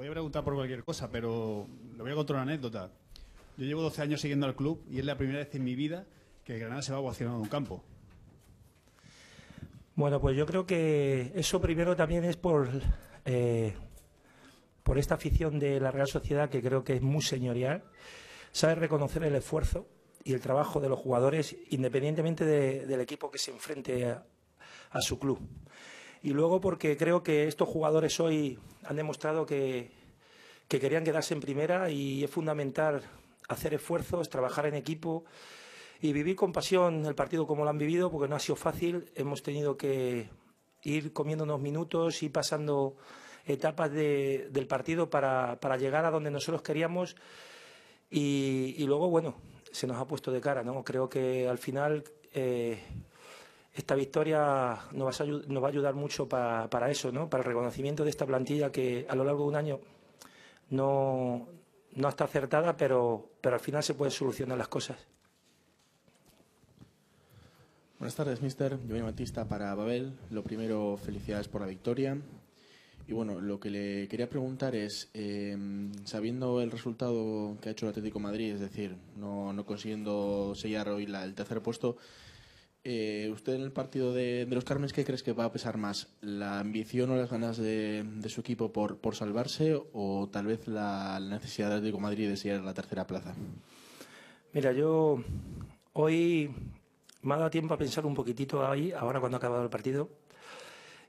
Voy a preguntar por cualquier cosa, pero le voy a contar una anécdota. Yo llevo 12 años siguiendo al club y es la primera vez en mi vida que Granada se va vaciar de un campo. Bueno, pues yo creo que eso primero también es por, eh, por esta afición de la Real Sociedad que creo que es muy señorial. Sabe reconocer el esfuerzo y el trabajo de los jugadores independientemente del equipo que se enfrente a su club y luego porque creo que estos jugadores hoy han demostrado que, que querían quedarse en primera y es fundamental hacer esfuerzos, trabajar en equipo y vivir con pasión el partido como lo han vivido, porque no ha sido fácil. Hemos tenido que ir comiendo unos minutos y pasando etapas del partido para, para, llegar a donde nosotros queríamos. Y, y, luego, bueno, se nos ha puesto de cara, ¿no? Creo que al final eh, esta victoria nos va a, ayudar mucho para, eso, ¿no? para el reconocimiento de esta plantilla que a lo largo de un año no, no está acertada, pero, pero al final se pueden solucionar las cosas. Buenas tardes, mister. Giovanni Batista para Babel. Lo primero, felicidades por la victoria. Y bueno, lo que le quería preguntar es, em, sabiendo el resultado que ha hecho el Atlético Madrid, es decir, no, no consiguiendo sellar hoy la, el tercer puesto, eh, ¿Usted en el partido de, los Carmes qué crees que va a pesar más? ¿La ambición o las ganas de, su equipo por, por, salvarse o tal vez la, necesidad de Real Madrid de seguir la tercera plaza? Mira, yo hoy me ha dado tiempo a pensar un poquitito ahí, ahora cuando ha acabado el partido.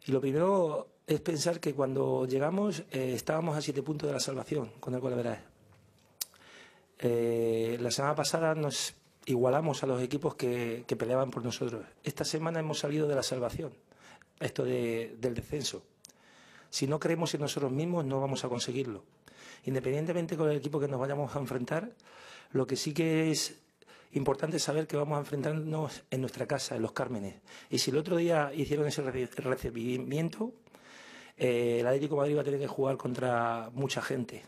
Y lo primero es pensar que cuando llegamos eh, estábamos a siete puntos de la salvación con el cual eh, la semana pasada nos igualamos a los equipos que, peleaban por nosotros. Esta semana hemos salido de la salvación, esto del descenso. Si no creemos en nosotros mismos, no vamos a conseguirlo. Independientemente con el equipo que nos vayamos a enfrentar, lo que sí que es importante es saber que vamos a enfrentarnos en nuestra casa, en los Cármenes. Y si el otro día hicieron ese recibimiento, eh, el Atlético de Madrid va a tener que jugar contra mucha gente.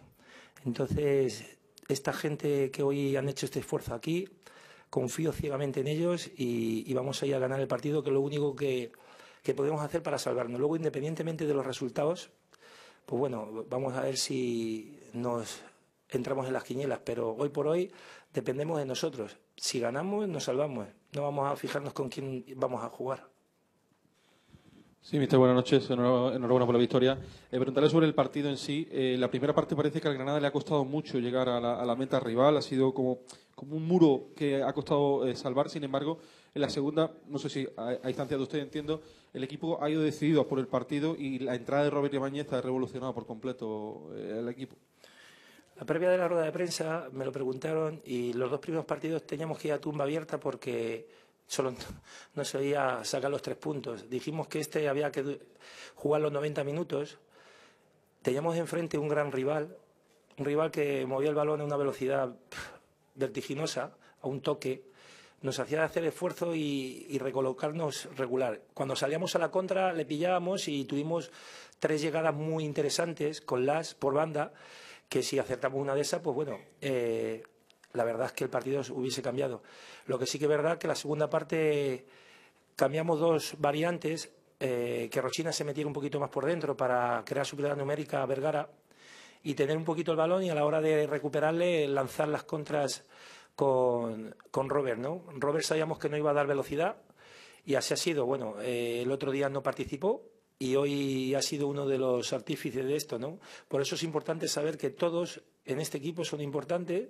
Entonces, esta gente que hoy han hecho este esfuerzo aquí confío ciegamente en ellos y, vamos a ir a ganar el partido, que es lo único que, que podemos hacer para salvarnos. Luego, independientemente de los resultados, pues bueno, vamos a ver si nos entramos en las quinielas, pero hoy por hoy dependemos de nosotros. Si ganamos, nos salvamos. No vamos a fijarnos con quién vamos a jugar. Sí, mister, buenas noches. Enhorabuena por la victoria. Eh, preguntarle sobre el partido en sí. Eh, la primera parte parece que al Granada le ha costado mucho llegar a la, meta rival. Ha sido como, un muro que ha costado eh, salvar. Sin embargo, en la segunda, no sé si a, distancia de usted entiendo, el equipo ha ido decidido por el partido y la entrada de Robert Ibañez ha revolucionado por completo el eh, equipo. La previa de la rueda de prensa me lo preguntaron y los dos primeros partidos teníamos que ir a tumba abierta porque solo no se oía sacar los tres puntos. Dijimos que este había que jugar los 90 minutos. Teníamos enfrente un gran rival, un rival que movía el balón a una velocidad vertiginosa, a un toque. Nos hacía hacer esfuerzo y, recolocarnos regular. Cuando salíamos a la contra le pillábamos y tuvimos tres llegadas muy interesantes con las por banda, que si acertamos una de esas, pues bueno, eh, la verdad es que el partido hubiese cambiado. Lo que sí que es verdad que la segunda parte cambiamos dos variantes, eh, que Rochina se metiera un poquito más por dentro para crear superioridad numérica a Vergara y tener un poquito el balón y a la hora de recuperarle lanzar las contras con, con Robert. ¿no? Robert sabíamos que no iba a dar velocidad y así ha sido. Bueno, eh, el otro día no participó, y hoy ha sido uno de los artífices de esto, ¿no? Por eso es importante saber que todos en este equipo son importantes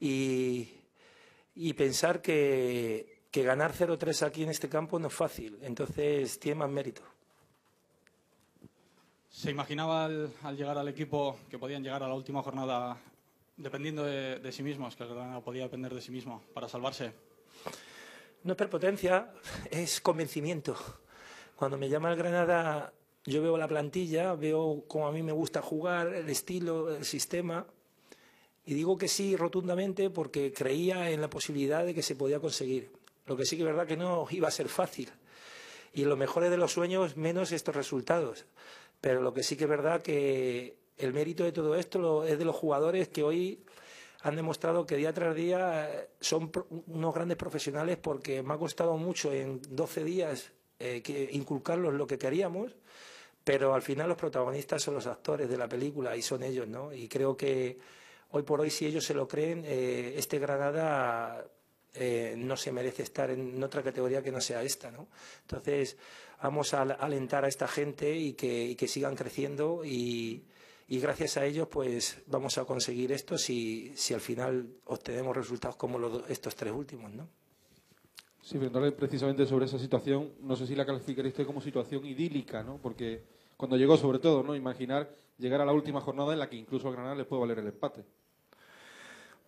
y, pensar que, ganar 0-3 aquí en este campo no es fácil, entonces tiene más mérito. ¿Se imaginaba al, llegar al equipo que podían llegar a la última jornada dependiendo de, de sí mismos, que el Granada podía depender de sí mismo para salvarse? No es prepotencia, es convencimiento. Cuando me llama el Granada, yo veo la plantilla, veo cómo a mí me gusta jugar, el estilo, el sistema, y digo que sí rotundamente porque creía en la posibilidad de que se podía conseguir. Lo que sí que es verdad que no iba a ser fácil. Y lo mejor de los sueños, menos estos resultados. Pero lo que sí que es verdad que el mérito de todo esto es de los jugadores que hoy han demostrado que día tras día eh, son unos grandes profesionales porque me ha costado mucho en 12 días eh, que inculcarlos lo que queríamos, pero al final los protagonistas son los actores de la película y son ellos, ¿no? Y creo que Hoy por hoy, si ellos se lo creen, eh, este Granada eh, no se merece estar en otra categoría que no sea esta. ¿no? Entonces, vamos a alentar a esta gente y que, sigan creciendo y, gracias a ellos pues vamos a conseguir esto si, si al final obtenemos resultados como estos tres últimos. ¿no? Sí, preguntarle precisamente sobre esa situación, no sé si la calificaría usted como situación idílica, ¿no? porque cuando llegó sobre todo, ¿no? imaginar llegar a la última jornada en la que incluso al Granada le puede valer el empate.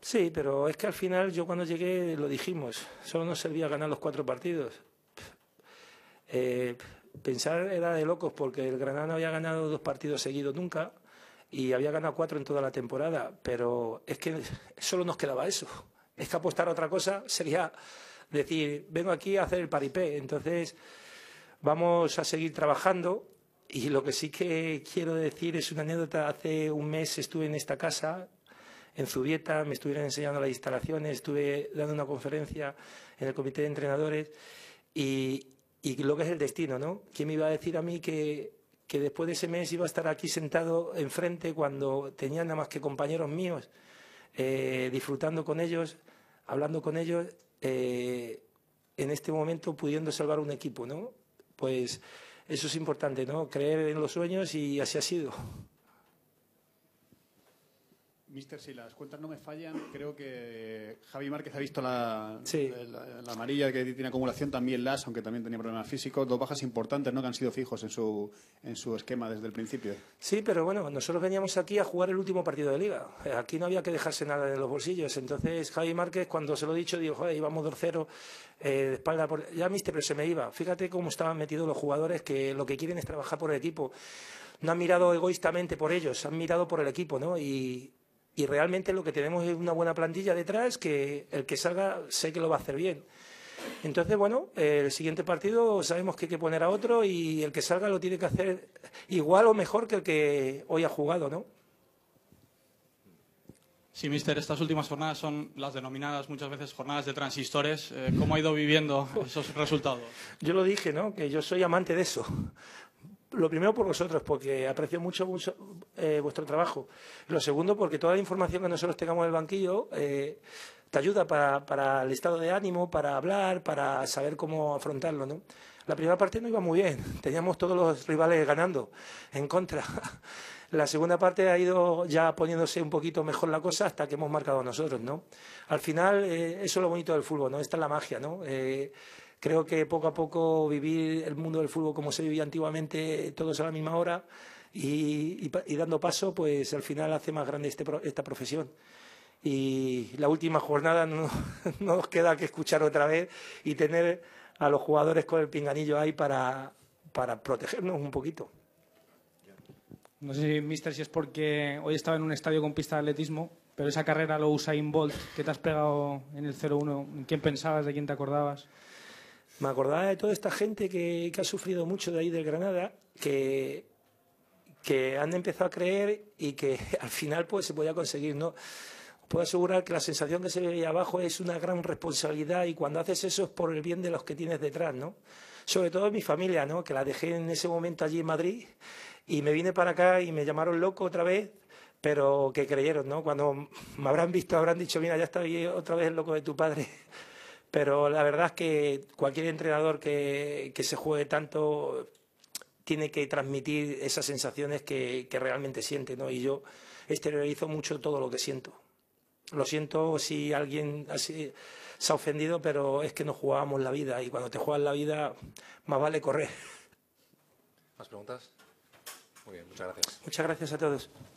Sí, pero es que al final yo cuando llegué lo dijimos, solo nos servía ganar los cuatro partidos. Eh, pensar era de locos porque el Granada no había ganado dos partidos seguidos nunca y había ganado cuatro en toda la temporada, pero es que solo nos quedaba eso. Es que apostar a otra cosa sería decir, vengo aquí a hacer el paripé. Entonces, vamos a seguir trabajando y lo que sí que quiero decir es una anécdota. Hace un mes estuve en esta casa, en Zubieta, me estuvieron enseñando las instalaciones, estuve dando una conferencia en el comité de entrenadores y, lo que es el destino, ¿no? ¿Quién me iba a decir a mí que, que después de ese mes iba a estar aquí sentado enfrente cuando tenía nada más que compañeros míos, eh, disfrutando con ellos, hablando con ellos, eh, en este momento pudiendo salvar un equipo, ¿no? Pues eso es importante, ¿no? Creer en los sueños y así ha sido. Mister, si las cuentas no me fallan, creo que Javi Márquez ha visto la, amarilla que tiene acumulación, también Las, aunque también tenía problemas físicos. Dos bajas importantes, ¿no? Que han sido fijos en su, esquema desde el principio. Sí, pero bueno, nosotros veníamos aquí a jugar el último partido de Liga. Aquí no había que dejarse nada de los bolsillos. Entonces, Javi Márquez, cuando se lo he dicho, dijo, joder, íbamos 2-0, eh, de espalda Ya, Mister, pero se me iba. Fíjate cómo estaban metidos los jugadores que lo que quieren es trabajar por el equipo. No han mirado egoístamente por ellos, han mirado por el equipo, ¿no? Y, y realmente lo que tenemos es una buena plantilla detrás que el que salga sé que lo va a hacer bien. Entonces, bueno, el siguiente partido sabemos que hay que poner a otro y el que salga lo tiene que hacer igual o mejor que el que hoy ha jugado, ¿no? Sí, mister, estas últimas jornadas son las denominadas muchas veces jornadas de transistores. Eh, ¿Cómo ha ido viviendo esos resultados? Yo lo dije, ¿no? Que yo soy amante de eso lo primero por vosotros, porque aprecio mucho, eh, vuestro trabajo. Lo segundo, porque toda la información que nosotros tengamos en el banquillo eh, te ayuda para, el estado de ánimo, para hablar, para saber cómo afrontarlo. ¿no? La primera parte no iba muy bien, teníamos todos los rivales ganando en contra. La segunda parte ha ido ya poniéndose un poquito mejor la cosa hasta que hemos marcado nosotros, ¿no? Al final, eh, eso es lo bonito del fútbol, ¿no? Esta es la magia, ¿no? Creo que poco a poco vivir el mundo del fútbol como se vivía antiguamente, todos a la misma hora, y, dando paso, pues al final hace más grande este esta profesión y la última jornada no, nos queda que escuchar otra vez y tener a los jugadores con el pinganillo ahí para, protegernos un poquito. No sé, mister, si es porque hoy estaba en un estadio con pista de atletismo, pero esa carrera lo usa Involt, que te has pegado en el 0-1, quién pensabas, de quién te acordabas? Me acordaba de toda esta gente que, ha sufrido mucho de ahí del Granada, que, que han empezado a creer y que al final pues se podía conseguir, ¿no? puedo asegurar que la sensación que se ve ahí abajo es una gran responsabilidad y cuando haces eso es por el bien de los que tienes detrás, Sobre todo mi familia, ¿no? Que la dejé en ese momento allí en Madrid y me vine para acá y me llamaron loco otra vez, pero que creyeron, ¿no? Cuando me habrán visto habrán dicho, mira, ya está ahí otra vez el loco de tu padre. Pero la verdad es que cualquier entrenador que, se juegue tanto tiene que transmitir esas sensaciones que, realmente siente, ¿no? Y yo exteriorizo mucho todo lo que siento. Lo siento si alguien así se ha ofendido, pero es que no jugábamos la vida y cuando te juegas la vida más vale correr. ¿Más preguntas? Muy bien, muchas gracias. Muchas gracias a todos.